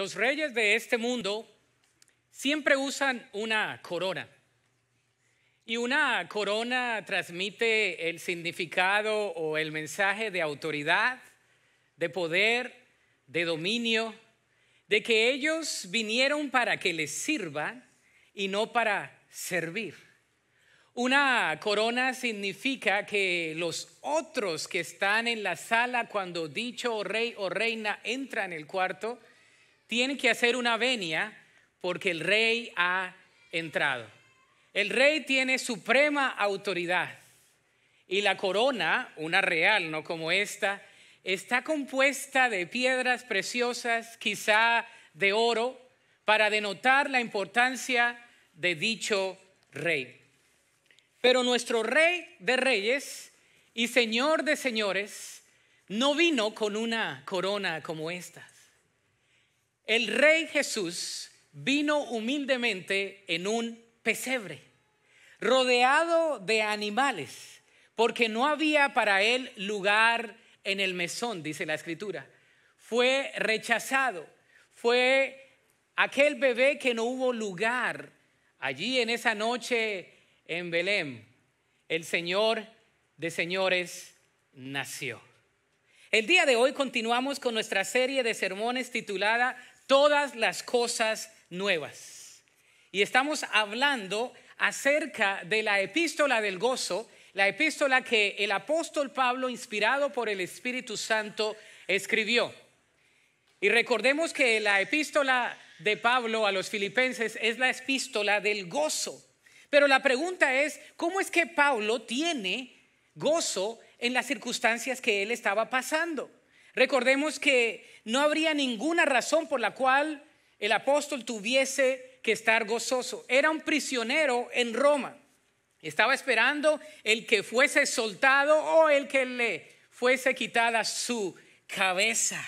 Los reyes de este mundo siempre usan una corona. Y una corona transmite el significado o el mensaje de autoridad, de poder, de dominio, de que ellos vinieron para que les sirvan y no para servir. Una corona significa que los otros que están en la sala cuando dicho rey o reina entra en el cuarto, tiene que hacer una venia porque el rey ha entrado. El rey tiene suprema autoridad y la corona, una real, no como esta, está compuesta de piedras preciosas, quizá de oro, para denotar la importancia de dicho rey. Pero nuestro rey de reyes y señor de señores no vino con una corona como estas. El rey Jesús vino humildemente en un pesebre, rodeado de animales, porque no había para él lugar en el mesón, dice la escritura. Fue rechazado, fue aquel bebé que no hubo lugar allí en esa noche en Belén. El Señor de señores nació. El día de hoy continuamos con nuestra serie de sermones titulada todas las cosas nuevas. Y estamos hablando acerca de la epístola del gozo, la epístola que el apóstol Pablo, inspirado por el Espíritu Santo, escribió. Y recordemos que la epístola de Pablo a los filipenses es la epístola del gozo. Pero la pregunta es, ¿cómo es que Pablo tiene gozo en las circunstancias que él estaba pasando? Recordemos que no habría ninguna razón por la cual el apóstol tuviese que estar gozoso. Era un prisionero en Roma. Estaba esperando el que fuese soltado o el que le fuese quitada su cabeza.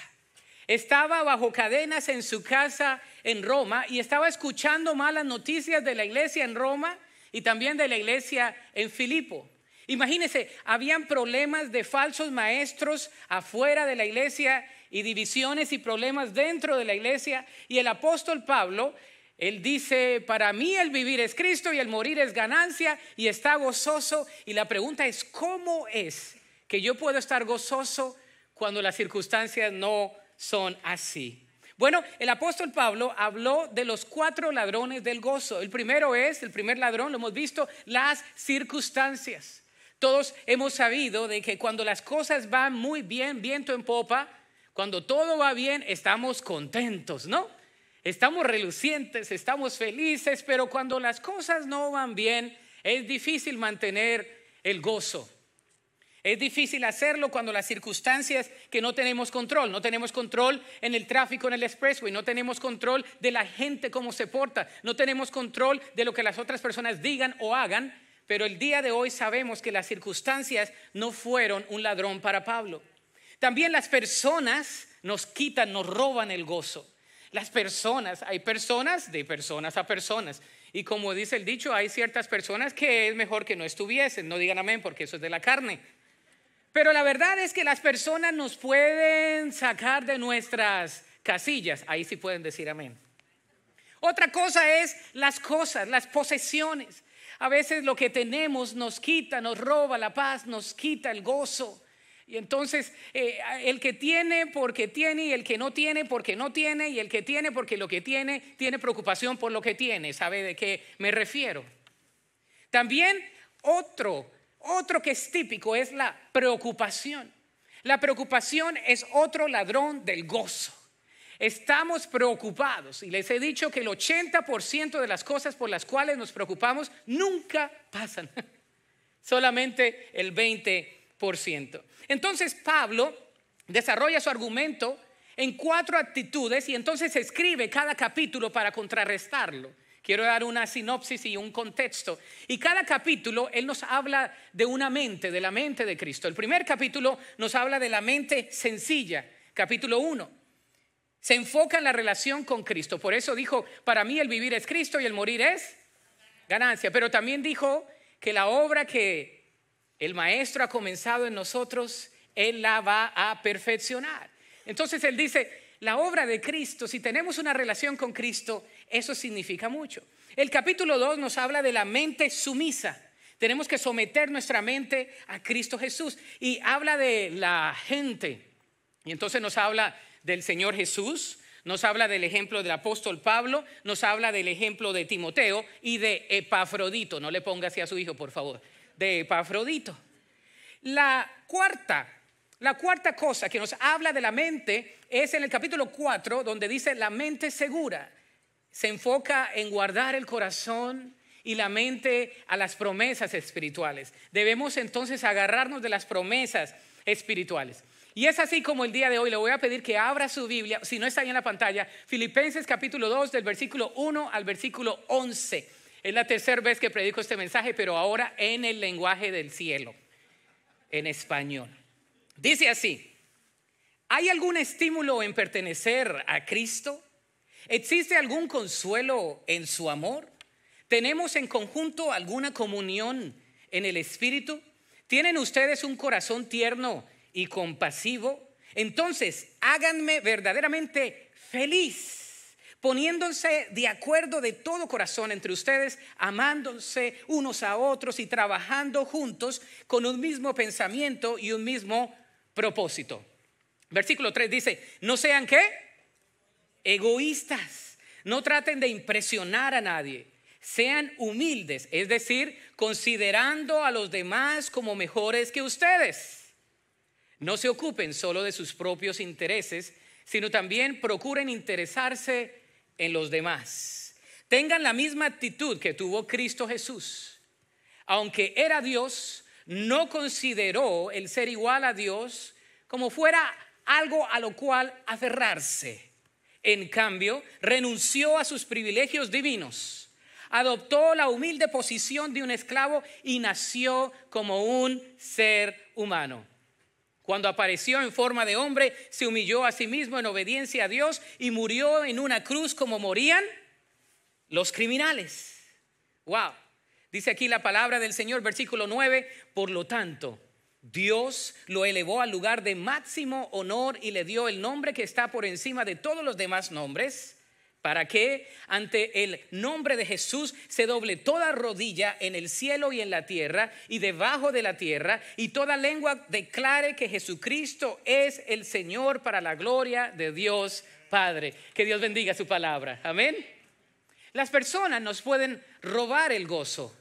Estaba bajo cadenas en su casa en Roma y estaba escuchando malas noticias de la iglesia en Roma y también de la iglesia en Filipo. Imagínense, habían problemas de falsos maestros afuera de la iglesia y divisiones y problemas dentro de la iglesia. Y el apóstol Pablo, él dice, para mí el vivir es Cristo y el morir es ganancia y está gozoso. Y la pregunta es, ¿cómo es que yo puedo estar gozoso cuando las circunstancias no son así? Bueno, el apóstol Pablo habló de los cuatro ladrones del gozo. El primero es, el primer ladrón, lo hemos visto, las circunstancias. Todos hemos sabido de que cuando las cosas van muy bien, viento en popa, cuando todo va bien, estamos contentos, ¿no? Estamos relucientes, estamos felices, pero cuando las cosas no van bien, es difícil mantener el gozo. Es difícil hacerlo cuando las circunstancias que no tenemos control, no tenemos control en el tráfico en el expressway, no tenemos control de la gente cómo se porta, no tenemos control de lo que las otras personas digan o hagan, pero el día de hoy sabemos que las circunstancias no fueron un ladrón para Pablo. También las personas nos quitan, nos roban el gozo. Las personas, hay personas de personas a personas. Y como dice el dicho, hay ciertas personas que es mejor que no estuviesen. No digan amén porque eso es de la carne. Pero la verdad es que las personas nos pueden sacar de nuestras casillas. Ahí sí pueden decir amén. Otra cosa es las cosas, las posesiones. A veces lo que tenemos nos quita, nos roba la paz, nos quita el gozo. Y entonces eh, el que tiene porque tiene y el que no tiene porque no tiene y el que tiene porque lo que tiene tiene preocupación por lo que tiene. ¿Sabe de qué me refiero? También otro, otro que es típico es la preocupación. La preocupación es otro ladrón del gozo. Estamos preocupados y les he dicho que el 80% de las cosas por las cuales nos preocupamos nunca pasan. Solamente el 20%. Entonces Pablo desarrolla su argumento en cuatro actitudes y entonces escribe cada capítulo para contrarrestarlo. Quiero dar una sinopsis y un contexto. Y cada capítulo, él nos habla de una mente, de la mente de Cristo. El primer capítulo nos habla de la mente sencilla, capítulo 1. Se enfoca en la relación con Cristo. Por eso dijo, para mí el vivir es Cristo y el morir es ganancia. Pero también dijo que la obra que el maestro ha comenzado en nosotros, Él la va a perfeccionar. Entonces Él dice, la obra de Cristo, si tenemos una relación con Cristo, eso significa mucho. El capítulo 2 nos habla de la mente sumisa. Tenemos que someter nuestra mente a Cristo Jesús. Y habla de la gente. Y entonces nos habla del Señor Jesús, nos habla del ejemplo del apóstol Pablo, nos habla del ejemplo de Timoteo y de Epafrodito. No le ponga así a su hijo, por favor de Epafrodito. La cuarta, la cuarta cosa que nos habla de la mente es en el capítulo 4, donde dice la mente segura. Se enfoca en guardar el corazón y la mente a las promesas espirituales. Debemos entonces agarrarnos de las promesas espirituales. Y es así como el día de hoy le voy a pedir que abra su Biblia, si no está ahí en la pantalla, Filipenses capítulo 2 del versículo 1 al versículo 11. Es la tercera vez que predico este mensaje, pero ahora en el lenguaje del cielo, en español. Dice así, ¿hay algún estímulo en pertenecer a Cristo? ¿Existe algún consuelo en su amor? ¿Tenemos en conjunto alguna comunión en el Espíritu? ¿Tienen ustedes un corazón tierno y compasivo? Entonces, háganme verdaderamente feliz poniéndose de acuerdo de todo corazón entre ustedes, amándose unos a otros y trabajando juntos con un mismo pensamiento y un mismo propósito. Versículo 3 dice, no sean qué? Egoístas, no traten de impresionar a nadie, sean humildes, es decir, considerando a los demás como mejores que ustedes. No se ocupen solo de sus propios intereses, sino también procuren interesarse en los demás. Tengan la misma actitud que tuvo Cristo Jesús. Aunque era Dios, no consideró el ser igual a Dios como fuera algo a lo cual aferrarse. En cambio, renunció a sus privilegios divinos, adoptó la humilde posición de un esclavo y nació como un ser humano. Cuando apareció en forma de hombre, se humilló a sí mismo en obediencia a Dios y murió en una cruz como morían los criminales. Wow. Dice aquí la palabra del Señor, versículo 9, por lo tanto, Dios lo elevó al lugar de máximo honor y le dio el nombre que está por encima de todos los demás nombres para que ante el nombre de Jesús se doble toda rodilla en el cielo y en la tierra y debajo de la tierra, y toda lengua declare que Jesucristo es el Señor para la gloria de Dios Padre. Que Dios bendiga su palabra. Amén. Las personas nos pueden robar el gozo.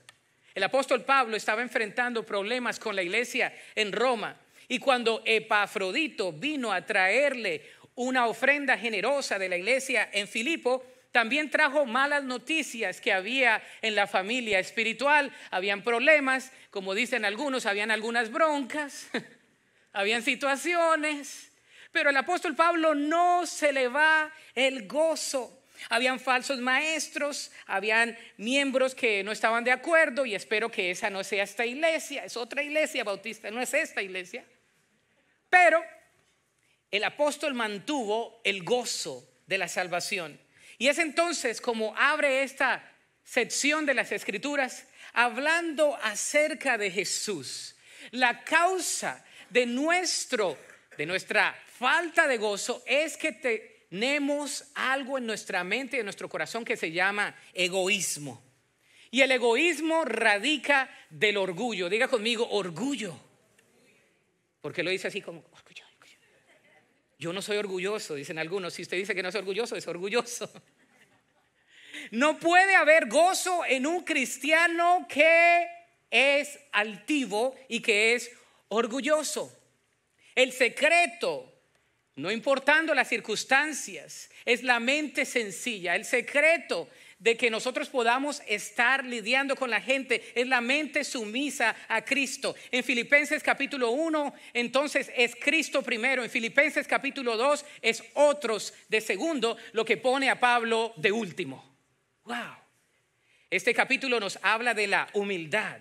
El apóstol Pablo estaba enfrentando problemas con la iglesia en Roma. Y cuando Epafrodito vino a traerle una ofrenda generosa de la iglesia en Filipo, también trajo malas noticias que había en la familia espiritual. Habían problemas, como dicen algunos, habían algunas broncas, habían situaciones. Pero el apóstol Pablo no se le va el gozo. Habían falsos maestros, habían miembros que no estaban de acuerdo y espero que esa no sea esta iglesia, es otra iglesia bautista, no es esta iglesia. Pero el apóstol mantuvo el gozo de la salvación. Y es entonces como abre esta sección de las escrituras hablando acerca de Jesús, la causa de nuestro de nuestra falta de gozo es que tenemos algo en nuestra mente y en nuestro corazón que se llama egoísmo. Y el egoísmo radica del orgullo. Diga conmigo, orgullo. Porque lo dice así como orgullo. Yo no soy orgulloso, dicen algunos. Si usted dice que no es orgulloso, es orgulloso. No puede haber gozo en un cristiano que es altivo y que es orgulloso. El secreto, no importando las circunstancias, es la mente sencilla. El secreto de que nosotros podamos estar lidiando con la gente es la mente sumisa a Cristo. En Filipenses capítulo 1, entonces es Cristo primero. En Filipenses capítulo 2 es otros de segundo, lo que pone a Pablo de último. ¡Wow! Este capítulo nos habla de la humildad.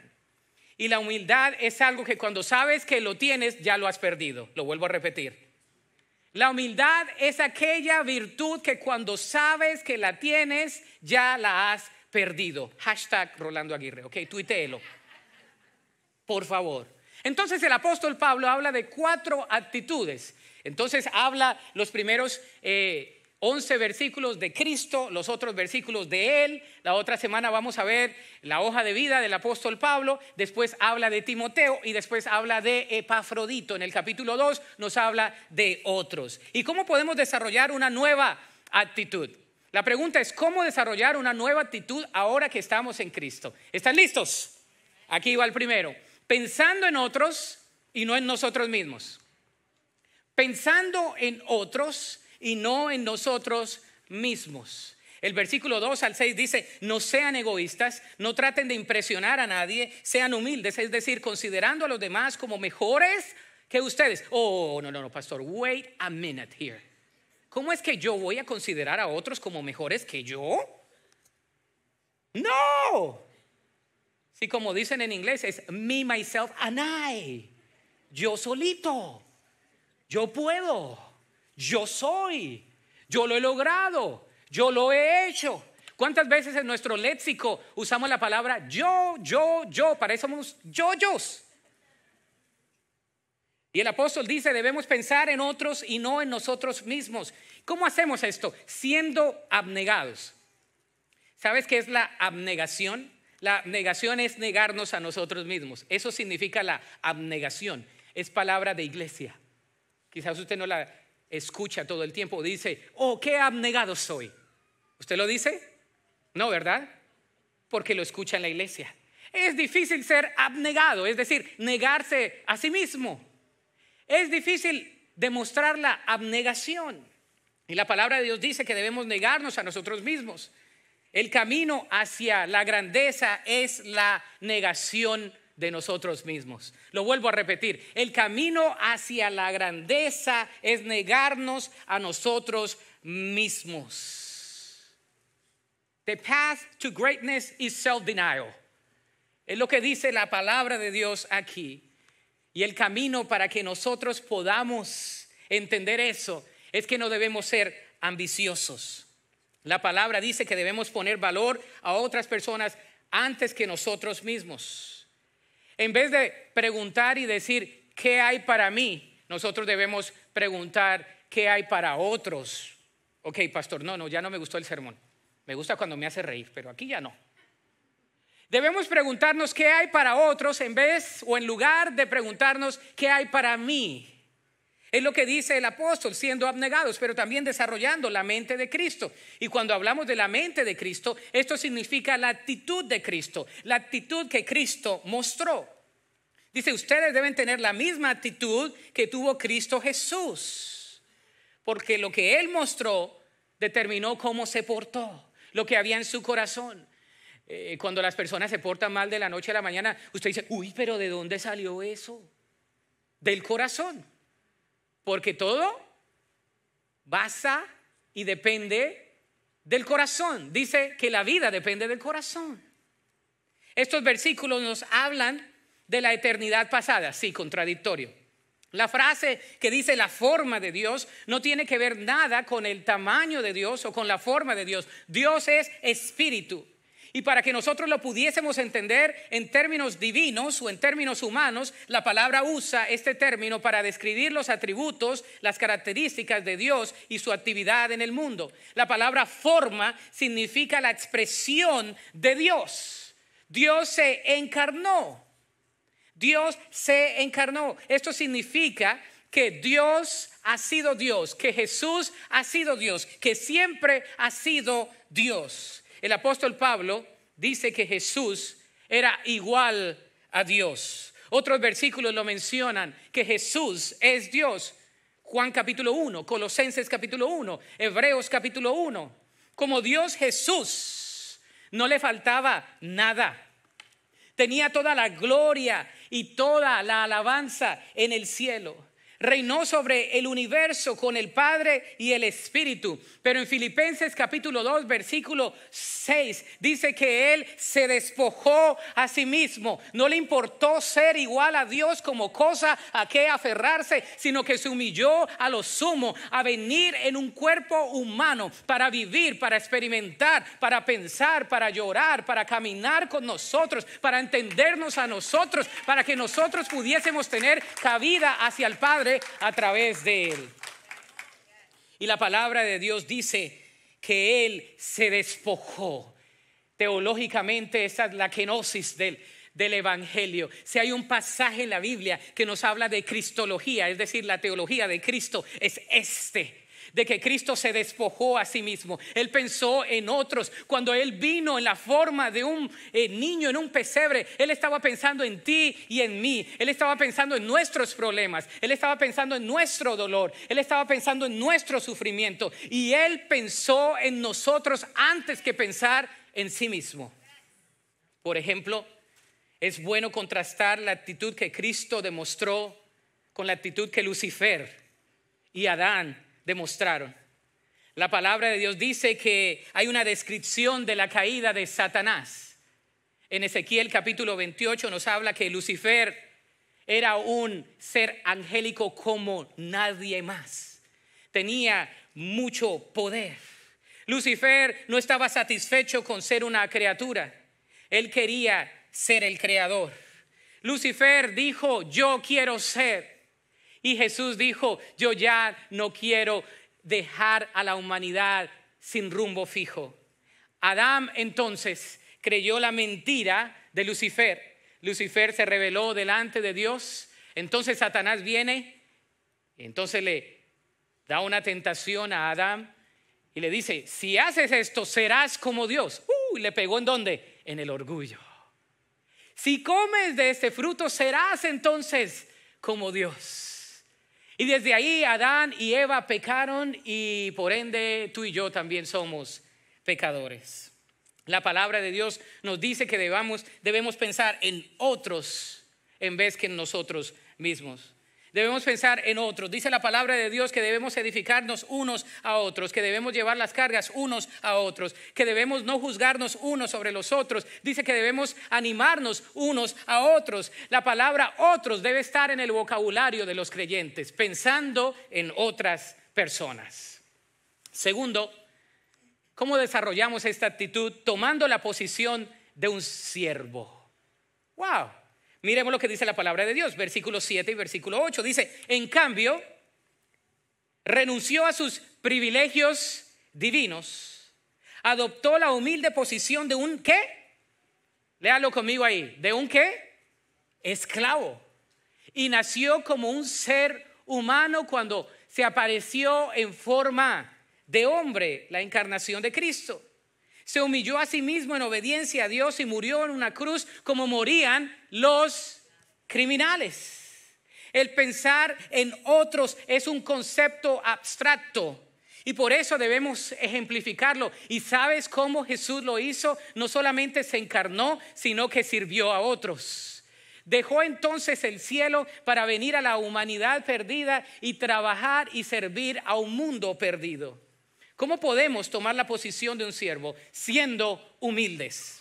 Y la humildad es algo que cuando sabes que lo tienes, ya lo has perdido. Lo vuelvo a repetir. La humildad es aquella virtud que cuando sabes que la tienes, ya la has perdido. Hashtag Rolando Aguirre, ok, tuiteelo. Por favor. Entonces el apóstol Pablo habla de cuatro actitudes. Entonces habla los primeros... Eh, 11 versículos de Cristo, los otros versículos de Él. La otra semana vamos a ver la hoja de vida del apóstol Pablo. Después habla de Timoteo y después habla de Epafrodito. En el capítulo 2 nos habla de otros. ¿Y cómo podemos desarrollar una nueva actitud? La pregunta es, ¿cómo desarrollar una nueva actitud ahora que estamos en Cristo? ¿Están listos? Aquí va el primero. Pensando en otros y no en nosotros mismos. Pensando en otros y no en nosotros mismos. El versículo 2 al 6 dice, no sean egoístas, no traten de impresionar a nadie, sean humildes, es decir, considerando a los demás como mejores que ustedes. Oh, no, no, no, pastor, wait a minute here. ¿Cómo es que yo voy a considerar a otros como mejores que yo? No. Si como dicen en inglés es me, myself, and I. Yo solito. Yo puedo. Yo soy, yo lo he logrado, yo lo he hecho. ¿Cuántas veces en nuestro léxico usamos la palabra yo, yo, yo? Para eso somos yoyos. Y el apóstol dice, debemos pensar en otros y no en nosotros mismos. ¿Cómo hacemos esto? Siendo abnegados. ¿Sabes qué es la abnegación? La abnegación es negarnos a nosotros mismos. Eso significa la abnegación. Es palabra de iglesia. Quizás usted no la, escucha todo el tiempo, dice, oh, qué abnegado soy. ¿Usted lo dice? No, ¿verdad? Porque lo escucha en la iglesia. Es difícil ser abnegado, es decir, negarse a sí mismo. Es difícil demostrar la abnegación. Y la palabra de Dios dice que debemos negarnos a nosotros mismos. El camino hacia la grandeza es la negación de nosotros mismos. Lo vuelvo a repetir, el camino hacia la grandeza es negarnos a nosotros mismos. The path to greatness is self-denial. Es lo que dice la palabra de Dios aquí. Y el camino para que nosotros podamos entender eso es que no debemos ser ambiciosos. La palabra dice que debemos poner valor a otras personas antes que nosotros mismos. En vez de preguntar y decir, ¿qué hay para mí? Nosotros debemos preguntar, ¿qué hay para otros? Ok, pastor, no, no, ya no me gustó el sermón. Me gusta cuando me hace reír, pero aquí ya no. Debemos preguntarnos qué hay para otros en vez o en lugar de preguntarnos qué hay para mí. Es lo que dice el apóstol, siendo abnegados, pero también desarrollando la mente de Cristo. Y cuando hablamos de la mente de Cristo, esto significa la actitud de Cristo, la actitud que Cristo mostró. Dice, ustedes deben tener la misma actitud que tuvo Cristo Jesús, porque lo que Él mostró determinó cómo se portó, lo que había en su corazón. Eh, cuando las personas se portan mal de la noche a la mañana, usted dice, uy, pero ¿de dónde salió eso? Del corazón. Porque todo basa y depende del corazón. Dice que la vida depende del corazón. Estos versículos nos hablan de la eternidad pasada, sí, contradictorio. La frase que dice la forma de Dios no tiene que ver nada con el tamaño de Dios o con la forma de Dios. Dios es espíritu. Y para que nosotros lo pudiésemos entender en términos divinos o en términos humanos, la palabra usa este término para describir los atributos, las características de Dios y su actividad en el mundo. La palabra forma significa la expresión de Dios. Dios se encarnó. Dios se encarnó. Esto significa que Dios ha sido Dios, que Jesús ha sido Dios, que siempre ha sido Dios. El apóstol Pablo dice que Jesús era igual a Dios. Otros versículos lo mencionan, que Jesús es Dios. Juan capítulo 1, Colosenses capítulo 1, Hebreos capítulo 1. Como Dios Jesús no le faltaba nada. Tenía toda la gloria y toda la alabanza en el cielo reinó sobre el universo con el Padre y el Espíritu. Pero en Filipenses capítulo 2, versículo 6, dice que Él se despojó a sí mismo. No le importó ser igual a Dios como cosa a qué aferrarse, sino que se humilló a lo sumo, a venir en un cuerpo humano para vivir, para experimentar, para pensar, para llorar, para caminar con nosotros, para entendernos a nosotros, para que nosotros pudiésemos tener cabida hacia el Padre a través de Él. Y la palabra de Dios dice que Él se despojó. Teológicamente esa es la kenosis del, del Evangelio. Si hay un pasaje en la Biblia que nos habla de cristología, es decir, la teología de Cristo, es este de que Cristo se despojó a sí mismo. Él pensó en otros. Cuando Él vino en la forma de un eh, niño en un pesebre, Él estaba pensando en ti y en mí. Él estaba pensando en nuestros problemas. Él estaba pensando en nuestro dolor. Él estaba pensando en nuestro sufrimiento. Y Él pensó en nosotros antes que pensar en sí mismo. Por ejemplo, es bueno contrastar la actitud que Cristo demostró con la actitud que Lucifer y Adán demostraron. La palabra de Dios dice que hay una descripción de la caída de Satanás. En Ezequiel capítulo 28 nos habla que Lucifer era un ser angélico como nadie más. Tenía mucho poder. Lucifer no estaba satisfecho con ser una criatura. Él quería ser el creador. Lucifer dijo, yo quiero ser y Jesús dijo, yo ya no quiero dejar a la humanidad sin rumbo fijo. Adán entonces creyó la mentira de Lucifer. Lucifer se rebeló delante de Dios. Entonces Satanás viene, entonces le da una tentación a Adán y le dice, si haces esto serás como Dios. Uh, y le pegó en dónde? En el orgullo. Si comes de este fruto serás entonces como Dios. Y desde ahí Adán y Eva pecaron y por ende tú y yo también somos pecadores. La palabra de Dios nos dice que debamos, debemos pensar en otros en vez que en nosotros mismos. Debemos pensar en otros. Dice la palabra de Dios que debemos edificarnos unos a otros, que debemos llevar las cargas unos a otros, que debemos no juzgarnos unos sobre los otros. Dice que debemos animarnos unos a otros. La palabra otros debe estar en el vocabulario de los creyentes, pensando en otras personas. Segundo, ¿cómo desarrollamos esta actitud? Tomando la posición de un siervo. ¡Wow! Miremos lo que dice la palabra de Dios, versículo 7 y versículo 8. Dice, en cambio, renunció a sus privilegios divinos, adoptó la humilde posición de un qué, léalo conmigo ahí, de un qué, esclavo, y nació como un ser humano cuando se apareció en forma de hombre la encarnación de Cristo se humilló a sí mismo en obediencia a Dios y murió en una cruz como morían los criminales. El pensar en otros es un concepto abstracto. Y por eso debemos ejemplificarlo. ¿Y sabes cómo Jesús lo hizo? No solamente se encarnó, sino que sirvió a otros. Dejó entonces el cielo para venir a la humanidad perdida y trabajar y servir a un mundo perdido. ¿Cómo podemos tomar la posición de un siervo siendo humildes?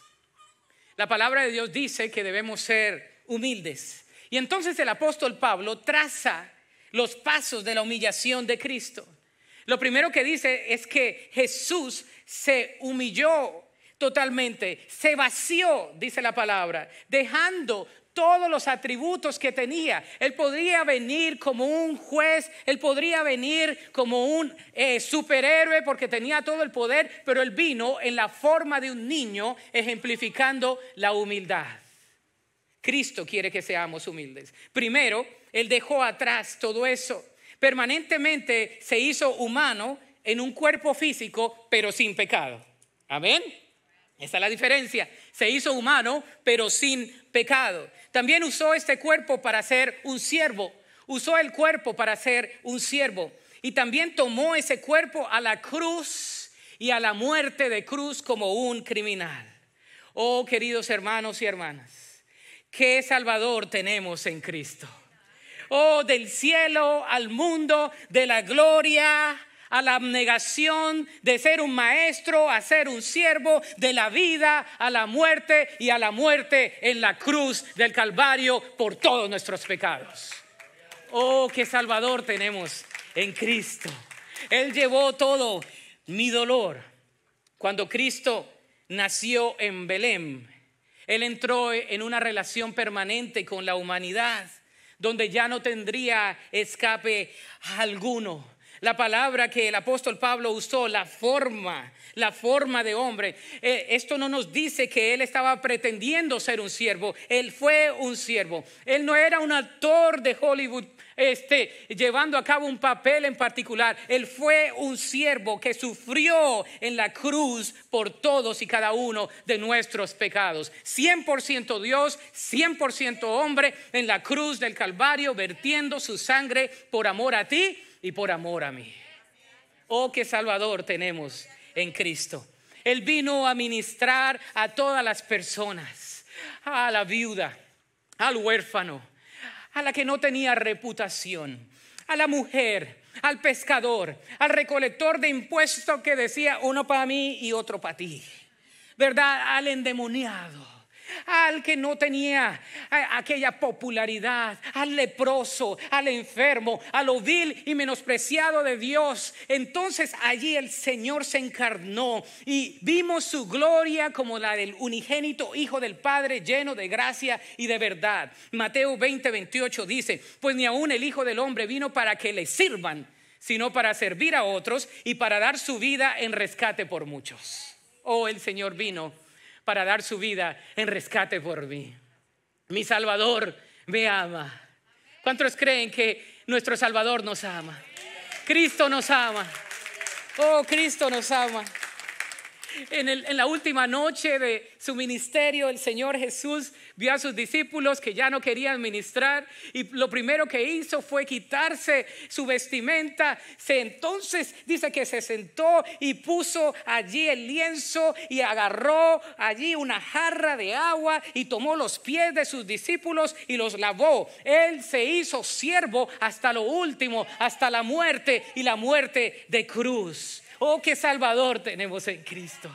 La palabra de Dios dice que debemos ser humildes. Y entonces el apóstol Pablo traza los pasos de la humillación de Cristo. Lo primero que dice es que Jesús se humilló totalmente, se vació, dice la palabra, dejando todos los atributos que tenía. Él podría venir como un juez, él podría venir como un eh, superhéroe porque tenía todo el poder, pero él vino en la forma de un niño ejemplificando la humildad. Cristo quiere que seamos humildes. Primero, él dejó atrás todo eso. Permanentemente se hizo humano en un cuerpo físico, pero sin pecado. Amén. Esa es la diferencia. Se hizo humano, pero sin pecado. También usó este cuerpo para ser un siervo. Usó el cuerpo para ser un siervo. Y también tomó ese cuerpo a la cruz y a la muerte de cruz como un criminal. Oh, queridos hermanos y hermanas, qué salvador tenemos en Cristo. Oh, del cielo al mundo, de la gloria a la abnegación de ser un maestro, a ser un siervo, de la vida a la muerte y a la muerte en la cruz del Calvario por todos nuestros pecados. Oh, qué salvador tenemos en Cristo. Él llevó todo mi dolor. Cuando Cristo nació en Belén, Él entró en una relación permanente con la humanidad, donde ya no tendría escape alguno la palabra que el apóstol Pablo usó, la forma, la forma de hombre. Eh, esto no nos dice que él estaba pretendiendo ser un siervo. Él fue un siervo. Él no era un actor de Hollywood este, llevando a cabo un papel en particular. Él fue un siervo que sufrió en la cruz por todos y cada uno de nuestros pecados. 100% Dios, 100% hombre en la cruz del Calvario, vertiendo su sangre por amor a ti y por amor a mí. Oh, qué Salvador tenemos en Cristo. Él vino a ministrar a todas las personas, a la viuda, al huérfano, a la que no tenía reputación, a la mujer, al pescador, al recolector de impuestos que decía uno para mí y otro para ti, ¿verdad? Al endemoniado al que no tenía aquella popularidad, al leproso, al enfermo, al lo vil y menospreciado de Dios. Entonces allí el Señor se encarnó y vimos su gloria como la del unigénito Hijo del Padre, lleno de gracia y de verdad. Mateo 20, 28 dice, pues ni aun el Hijo del Hombre vino para que le sirvan, sino para servir a otros y para dar su vida en rescate por muchos. Oh, el Señor vino para dar su vida en rescate por mí. Mi Salvador me ama. ¿Cuántos creen que nuestro Salvador nos ama? Cristo nos ama. Oh, Cristo nos ama. En, la última noche de su ministerio, el Señor Jesús vio a sus discípulos que ya no querían ministrar y lo primero que hizo fue quitarse su vestimenta. Se, entonces dice que se sentó y puso allí el lienzo y agarró allí una jarra de agua y tomó los pies de sus discípulos y los lavó. Él se hizo siervo hasta lo último, hasta la muerte y la muerte de cruz. Oh, qué Salvador tenemos en Cristo.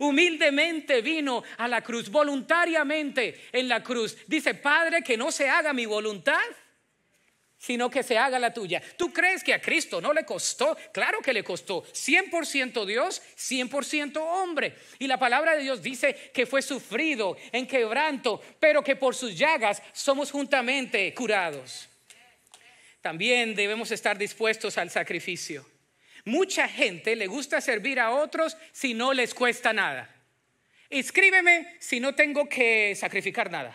Humildemente vino a la cruz, voluntariamente en la cruz. Dice, Padre, que no se haga mi voluntad, sino que se haga la tuya. ¿Tú crees que a Cristo no le costó? Claro que le costó. 100% Dios, 100% hombre. Y la palabra de Dios dice que fue sufrido en quebranto, pero que por sus llagas somos juntamente curados. También debemos estar dispuestos al sacrificio. Mucha gente le gusta servir a otros si no les cuesta nada. Inscríbeme si no tengo que sacrificar nada.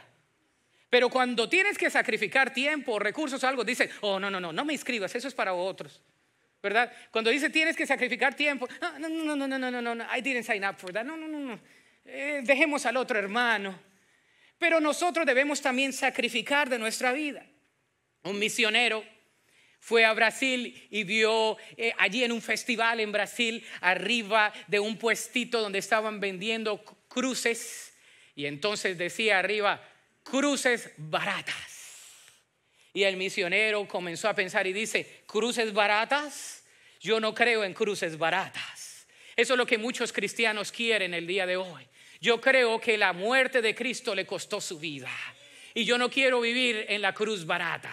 Pero cuando tienes que sacrificar tiempo, o recursos o algo, Dice oh, no, no, no, no me inscribas, eso es para otros. ¿Verdad? Cuando dice tienes que sacrificar tiempo, no, no, no, no, no, no, no, no, I didn't sign up for that, no, no, no, no. dejemos al otro hermano. Pero nosotros debemos también sacrificar de nuestra vida. Un misionero fue a Brasil y vio eh, allí en un festival en Brasil, arriba de un puestito donde estaban vendiendo cruces. Y entonces decía arriba, cruces baratas. Y el misionero comenzó a pensar y dice, cruces baratas, yo no creo en cruces baratas. Eso es lo que muchos cristianos quieren el día de hoy. Yo creo que la muerte de Cristo le costó su vida. Y yo no quiero vivir en la cruz barata.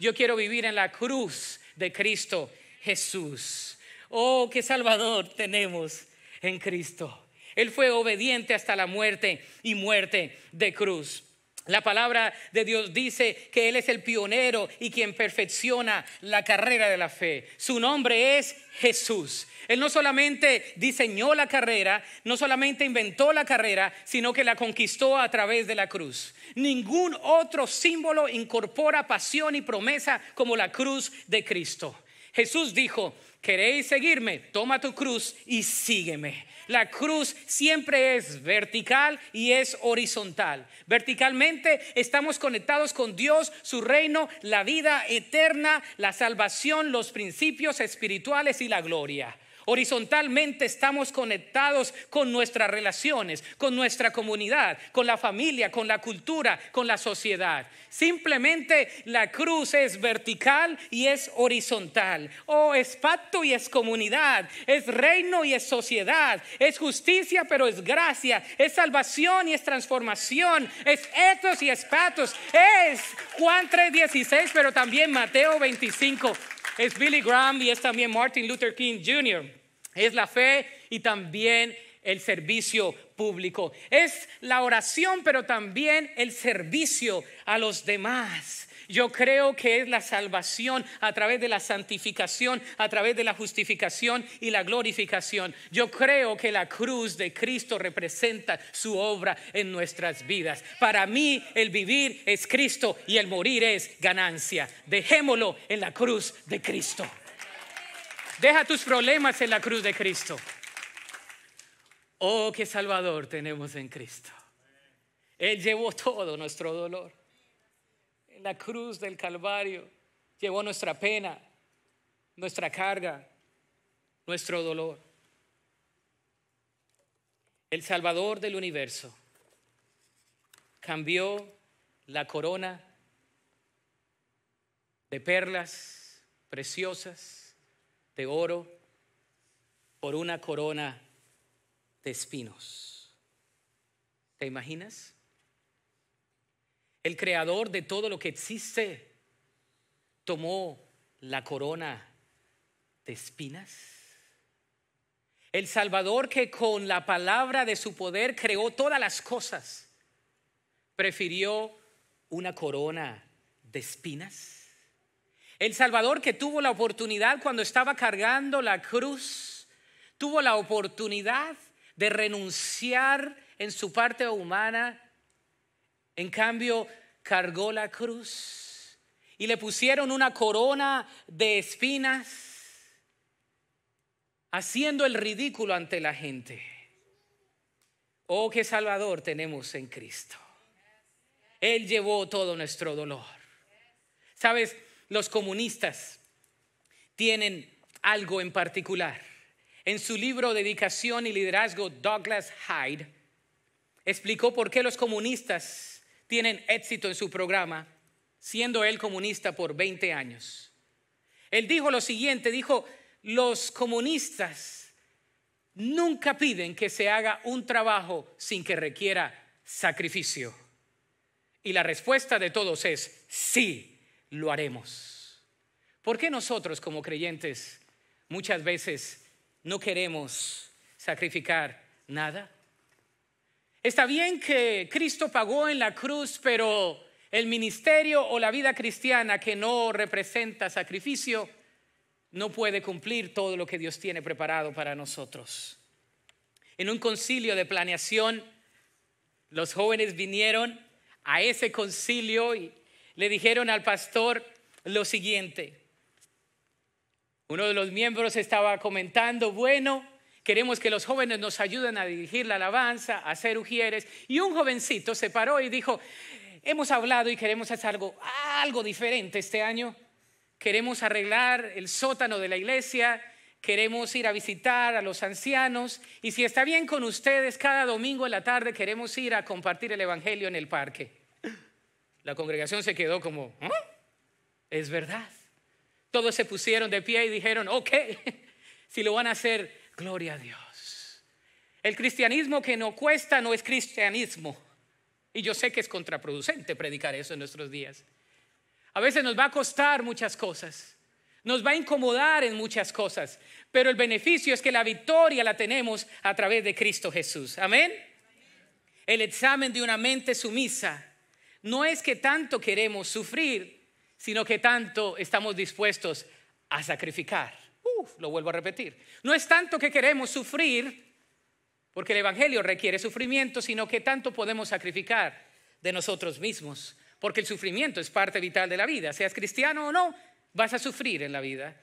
Yo quiero vivir en la cruz de Cristo Jesús. Oh, qué Salvador tenemos en Cristo. Él fue obediente hasta la muerte y muerte de cruz. La palabra de Dios dice que Él es el pionero y quien perfecciona la carrera de la fe. Su nombre es Jesús. Él no solamente diseñó la carrera, no solamente inventó la carrera, sino que la conquistó a través de la cruz. Ningún otro símbolo incorpora pasión y promesa como la cruz de Cristo. Jesús dijo, ¿Queréis seguirme? Toma tu cruz y sígueme. La cruz siempre es vertical y es horizontal. Verticalmente estamos conectados con Dios, su reino, la vida eterna, la salvación, los principios espirituales y la gloria. Horizontalmente estamos conectados con nuestras relaciones, con nuestra comunidad, con la familia, con la cultura, con la sociedad. Simplemente la cruz es vertical y es horizontal. O oh, es pacto y es comunidad, es reino y es sociedad, es justicia pero es gracia, es salvación y es transformación, es etos y es patos, es Juan 3:16 pero también Mateo 25 es Billy Graham y es también Martin Luther King Jr. Es la fe y también el servicio público. Es la oración, pero también el servicio a los demás. Yo creo que es la salvación a través de la santificación, a través de la justificación y la glorificación. Yo creo que la cruz de Cristo representa su obra en nuestras vidas. Para mí el vivir es Cristo y el morir es ganancia. Dejémoslo en la cruz de Cristo. Deja tus problemas en la cruz de Cristo. Oh, qué Salvador tenemos en Cristo. Él llevó todo nuestro dolor la cruz del Calvario llevó nuestra pena, nuestra carga, nuestro dolor. El Salvador del universo cambió la corona de perlas preciosas, de oro, por una corona de espinos. ¿Te imaginas? el creador de todo lo que existe, tomó la corona de espinas. El Salvador que con la palabra de su poder creó todas las cosas, prefirió una corona de espinas. El Salvador que tuvo la oportunidad cuando estaba cargando la cruz, tuvo la oportunidad de renunciar en su parte humana en cambio, cargó la cruz y le pusieron una corona de espinas, haciendo el ridículo ante la gente. Oh, qué salvador tenemos en Cristo. Él llevó todo nuestro dolor. Sabes, los comunistas tienen algo en particular. En su libro Dedicación y Liderazgo, Douglas Hyde explicó por qué los comunistas tienen éxito en su programa, siendo él comunista por 20 años. Él dijo lo siguiente, dijo, los comunistas nunca piden que se haga un trabajo sin que requiera sacrificio. Y la respuesta de todos es, sí, lo haremos. ¿Por qué nosotros como creyentes muchas veces no queremos sacrificar nada? Está bien que Cristo pagó en la cruz, pero el ministerio o la vida cristiana que no representa sacrificio no puede cumplir todo lo que Dios tiene preparado para nosotros. En un concilio de planeación, los jóvenes vinieron a ese concilio y le dijeron al pastor lo siguiente. Uno de los miembros estaba comentando, bueno, Queremos que los jóvenes nos ayuden a dirigir la alabanza, a hacer ujieres. Y un jovencito se paró y dijo, hemos hablado y queremos hacer algo, algo diferente este año. Queremos arreglar el sótano de la iglesia, queremos ir a visitar a los ancianos y si está bien con ustedes, cada domingo en la tarde queremos ir a compartir el Evangelio en el parque. La congregación se quedó como, ¿Ah? es verdad. Todos se pusieron de pie y dijeron, ok, si lo van a hacer Gloria a Dios. El cristianismo que no cuesta no es cristianismo. Y yo sé que es contraproducente predicar eso en nuestros días. A veces nos va a costar muchas cosas, nos va a incomodar en muchas cosas, pero el beneficio es que la victoria la tenemos a través de Cristo Jesús. Amén. El examen de una mente sumisa no es que tanto queremos sufrir, sino que tanto estamos dispuestos a sacrificar lo vuelvo a repetir. No es tanto que queremos sufrir, porque el Evangelio requiere sufrimiento, sino que tanto podemos sacrificar de nosotros mismos, porque el sufrimiento es parte vital de la vida. Seas cristiano o no, vas a sufrir en la vida.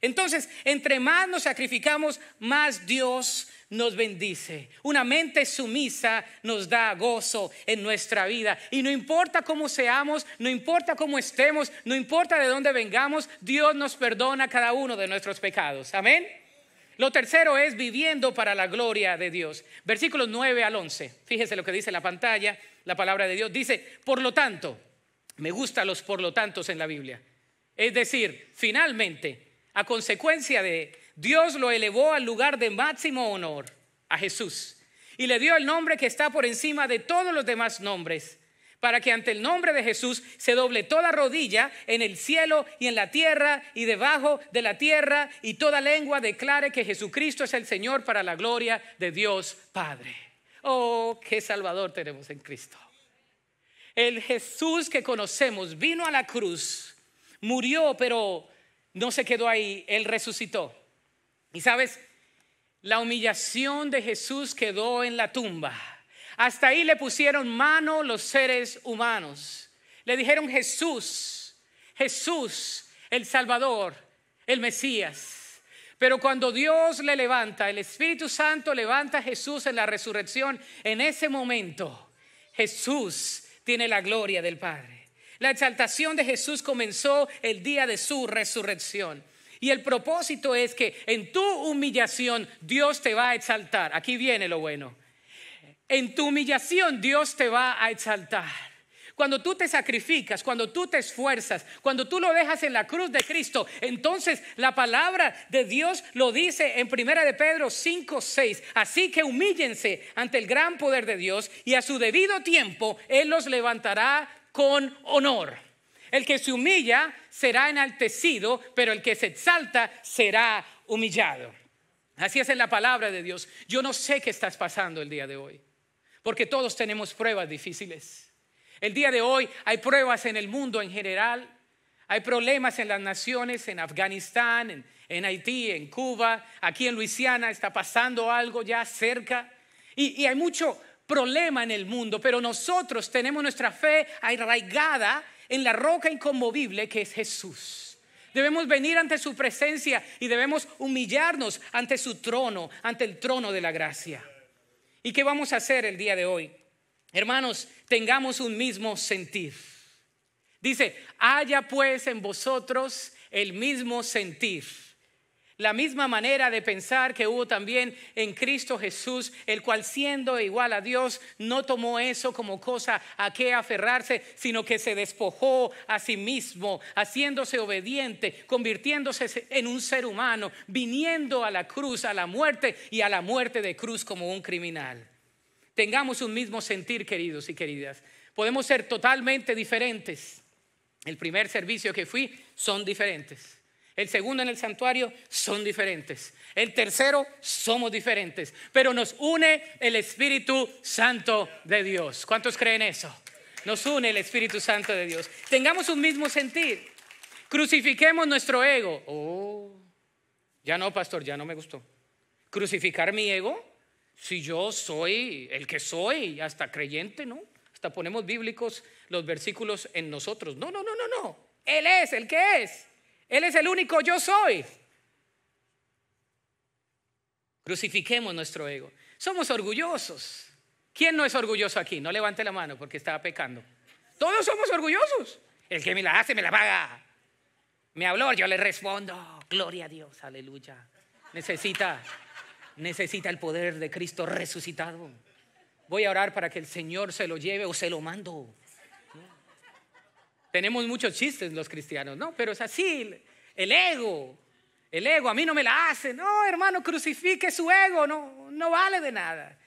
Entonces, entre más nos sacrificamos, más Dios nos bendice. Una mente sumisa nos da gozo en nuestra vida. Y no importa cómo seamos, no importa cómo estemos, no importa de dónde vengamos, Dios nos perdona cada uno de nuestros pecados. Amén. Lo tercero es viviendo para la gloria de Dios. Versículos 9 al 11. Fíjese lo que dice la pantalla, la palabra de Dios. Dice, por lo tanto, me gustan los por lo tantos en la Biblia. Es decir, finalmente, a consecuencia de Dios lo elevó al lugar de máximo honor, a Jesús, y le dio el nombre que está por encima de todos los demás nombres, para que ante el nombre de Jesús se doble toda rodilla en el cielo y en la tierra y debajo de la tierra, y toda lengua declare que Jesucristo es el Señor para la gloria de Dios Padre. Oh, qué Salvador tenemos en Cristo. El Jesús que conocemos vino a la cruz, murió, pero no se quedó ahí, Él resucitó. Y sabes, la humillación de Jesús quedó en la tumba. Hasta ahí le pusieron mano los seres humanos. Le dijeron Jesús, Jesús, el Salvador, el Mesías. Pero cuando Dios le levanta, el Espíritu Santo levanta a Jesús en la resurrección, en ese momento Jesús tiene la gloria del Padre. La exaltación de Jesús comenzó el día de su resurrección. Y el propósito es que en tu humillación Dios te va a exaltar. Aquí viene lo bueno. En tu humillación Dios te va a exaltar. Cuando tú te sacrificas, cuando tú te esfuerzas, cuando tú lo dejas en la cruz de Cristo, entonces la palabra de Dios lo dice en Primera de Pedro 5, 6. Así que humíllense ante el gran poder de Dios y a su debido tiempo Él los levantará con honor. El que se humilla será enaltecido, pero el que se exalta será humillado. Así es en la palabra de Dios. Yo no sé qué estás pasando el día de hoy, porque todos tenemos pruebas difíciles. El día de hoy hay pruebas en el mundo en general, hay problemas en las naciones, en Afganistán, en, Haití, en Cuba, aquí en Luisiana está pasando algo ya cerca. Y, y hay mucho, problema en el mundo, pero nosotros tenemos nuestra fe arraigada en la roca inconmovible que es Jesús. Debemos venir ante su presencia y debemos humillarnos ante su trono, ante el trono de la gracia. ¿Y qué vamos a hacer el día de hoy? Hermanos, tengamos un mismo sentir. Dice, haya pues en vosotros el mismo sentir la misma manera de pensar que hubo también en Cristo Jesús, el cual siendo igual a Dios, no tomó eso como cosa a qué aferrarse, sino que se despojó a sí mismo, haciéndose obediente, convirtiéndose en un ser humano, viniendo a la cruz, a la muerte y a la muerte de cruz como un criminal. Tengamos un mismo sentir, queridos y queridas. Podemos ser totalmente diferentes. El primer servicio que fui son diferentes. El segundo en el santuario son diferentes. El tercero somos diferentes. Pero nos une el Espíritu Santo de Dios. ¿Cuántos creen eso? Nos une el Espíritu Santo de Dios. Tengamos un mismo sentir. Crucifiquemos nuestro ego. Oh, ya no, pastor, ya no me gustó. Crucificar mi ego. Si yo soy el que soy, hasta creyente, ¿no? Hasta ponemos bíblicos los versículos en nosotros. No, no, no, no, no. Él es el que es. Él es el único yo soy. Crucifiquemos nuestro ego. Somos orgullosos. ¿Quién no es orgulloso aquí? No levante la mano porque estaba pecando. Todos somos orgullosos. El que me la hace, me la paga. Me habló, yo le respondo. Gloria a Dios, aleluya. Necesita, necesita el poder de Cristo resucitado. Voy a orar para que el Señor se lo lleve o se lo mando. Tenemos muchos chistes los cristianos, ¿no? Pero es así, el ego, el ego, a mí no me la hace. No, hermano, crucifique su ego, no, no vale de nada.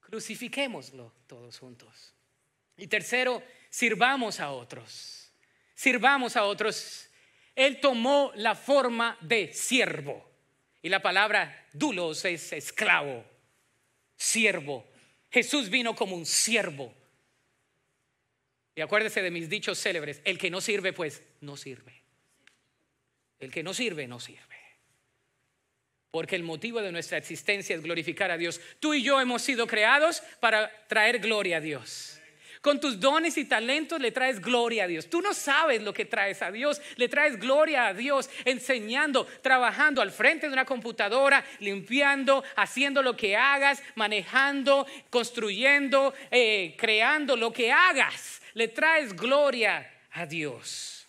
Crucifiquémoslo todos juntos. Y tercero, sirvamos a otros. Sirvamos a otros. Él tomó la forma de siervo. Y la palabra dulos es esclavo, siervo. Jesús vino como un siervo y acuérdese de mis dichos célebres, el que no sirve, pues no sirve. El que no sirve, no sirve. Porque el motivo de nuestra existencia es glorificar a Dios. Tú y yo hemos sido creados para traer gloria a Dios. Con tus dones y talentos le traes gloria a Dios. Tú no sabes lo que traes a Dios. Le traes gloria a Dios enseñando, trabajando al frente de una computadora, limpiando, haciendo lo que hagas, manejando, construyendo, eh, creando lo que hagas le traes gloria a Dios.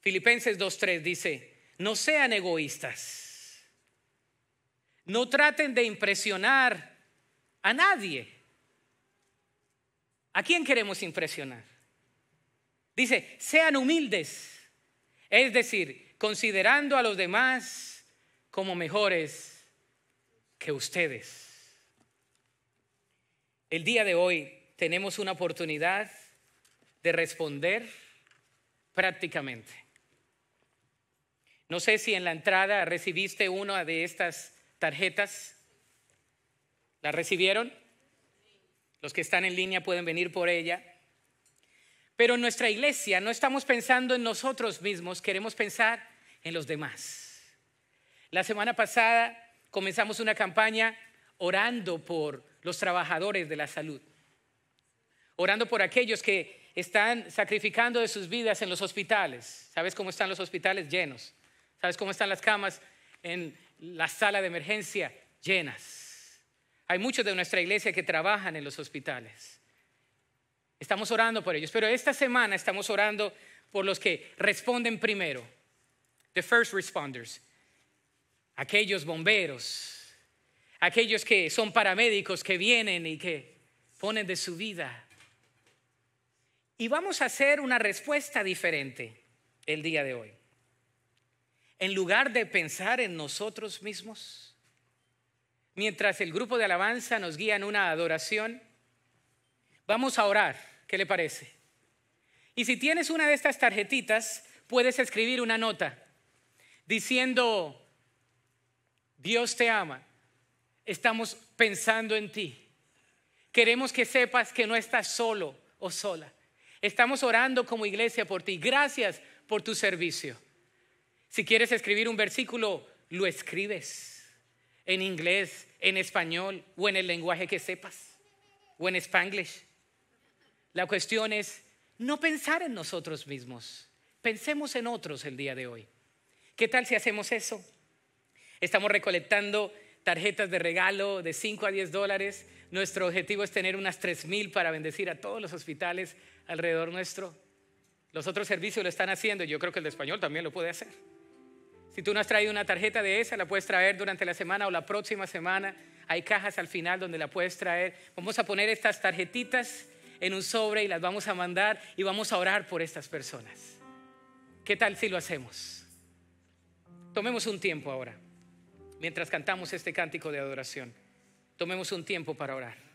Filipenses 2.3 dice, no sean egoístas, no traten de impresionar a nadie. ¿A quién queremos impresionar? Dice, sean humildes, es decir, considerando a los demás como mejores que ustedes. El día de hoy tenemos una oportunidad de responder prácticamente. No sé si en la entrada recibiste una de estas tarjetas. ¿La recibieron? Los que están en línea pueden venir por ella. Pero en nuestra iglesia no estamos pensando en nosotros mismos, queremos pensar en los demás. La semana pasada comenzamos una campaña orando por los trabajadores de la salud orando por aquellos que están sacrificando de sus vidas en los hospitales. ¿Sabes cómo están los hospitales llenos? ¿Sabes cómo están las camas en la sala de emergencia llenas? Hay muchos de nuestra iglesia que trabajan en los hospitales. Estamos orando por ellos, pero esta semana estamos orando por los que responden primero. The first responders. Aquellos bomberos, aquellos que son paramédicos que vienen y que ponen de su vida y vamos a hacer una respuesta diferente el día de hoy. En lugar de pensar en nosotros mismos, mientras el grupo de alabanza nos guía en una adoración, vamos a orar. ¿Qué le parece? Y si tienes una de estas tarjetitas, puedes escribir una nota diciendo, Dios te ama, estamos pensando en ti, queremos que sepas que no estás solo o sola. Estamos orando como iglesia por ti. Gracias por tu servicio. Si quieres escribir un versículo, lo escribes en inglés, en español o en el lenguaje que sepas o en spanglish. La cuestión es no pensar en nosotros mismos. Pensemos en otros el día de hoy. ¿Qué tal si hacemos eso? Estamos recolectando tarjetas de regalo de 5 a 10 dólares. Nuestro objetivo es tener unas 3 mil para bendecir a todos los hospitales alrededor nuestro. Los otros servicios lo están haciendo. Yo creo que el de español también lo puede hacer. Si tú no has traído una tarjeta de esa, la puedes traer durante la semana o la próxima semana. Hay cajas al final donde la puedes traer. Vamos a poner estas tarjetitas en un sobre y las vamos a mandar y vamos a orar por estas personas. ¿Qué tal si lo hacemos? Tomemos un tiempo ahora, mientras cantamos este cántico de adoración. Tomemos un tiempo para orar.